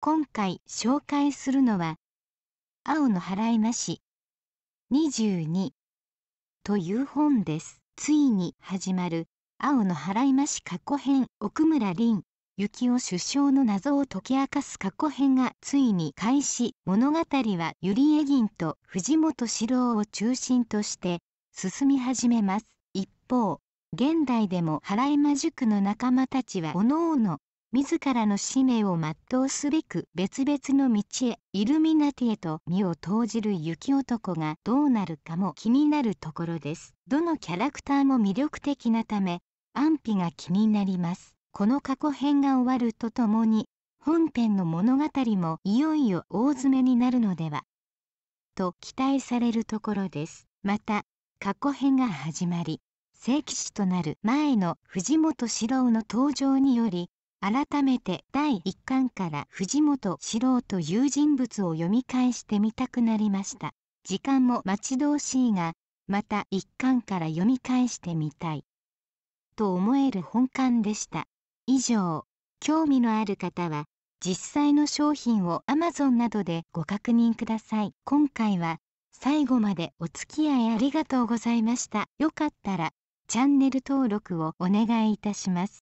今回紹介するのは青の払いまし22という本ですついに始まる青の払いまし過去編奥村凛幸男首相の謎を解き明かす過去編がついに開始物語は百合エギンと藤本四郎を中心として進み始めます一方現代でも原山塾の仲間たちは各々自らの使命を全うすべく別々の道へイルミナティへと身を投じる雪男がどうなるかも気になるところですどのキャラクターも魅力的なため安否が気になりますこの過去編が終わるとともに本編の物語もいよいよ大詰めになるのではと期待されるところですまた過去編が始まり聖騎士となる前の藤本史郎の登場により改めて第1巻から藤本四郎という人物を読み返してみたくなりました時間も待ち遠しいがまた1巻から読み返してみたいと思える本館でした以上興味のある方は実際の商品を Amazon などでご確認ください今回は最後までお付き合いありがとうございましたよかったらチャンネル登録をお願いいたします